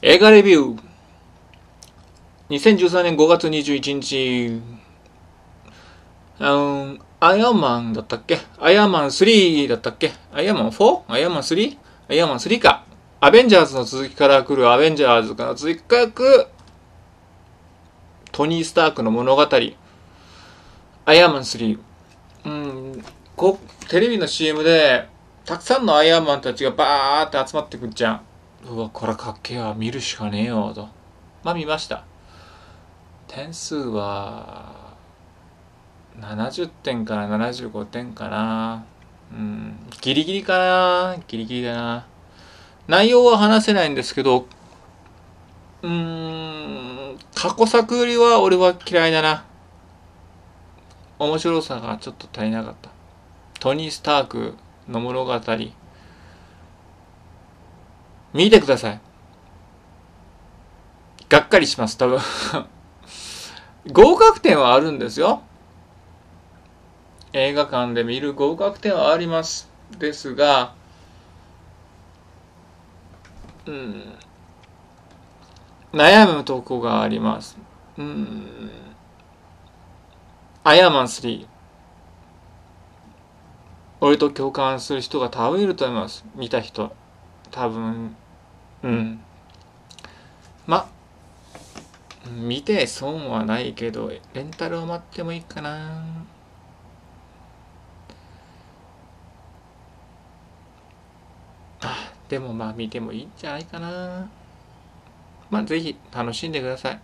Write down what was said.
映画レビュー2013年5月21日、うん、アイアンマンだったっけアイアンマン3だったっけアイアンマン 4? アイアンマン 3? アイアンマン3か。アベンジャーズの続きから来るアベンジャーズから続くトニー・スタークの物語、アイアンマン3。うん、こテレビの CM で、たくさんのアイアンマンたちがバーって集まってくるじゃん。うわ、これかっけえわ、見るしかねえよ、と。まあ見ました。点数は、70点から75点かな。うん、ギリギリかな。ギリギリだな。内容は話せないんですけど、うーん、過去作よりは俺は嫌いだな。面白さがちょっと足りなかった。トニー・スタークの物語。見てください。がっかりします、多分 合格点はあるんですよ。映画館で見る合格点はあります。ですが、うん、悩むとこがあります。うん、アヤアンマン3。俺と共感する人が多分いると思います。見た人。多分うんま見て損はないけどレンタルを待ってもいいかなあでもまあ見てもいいんじゃないかなまあぜひ楽しんでください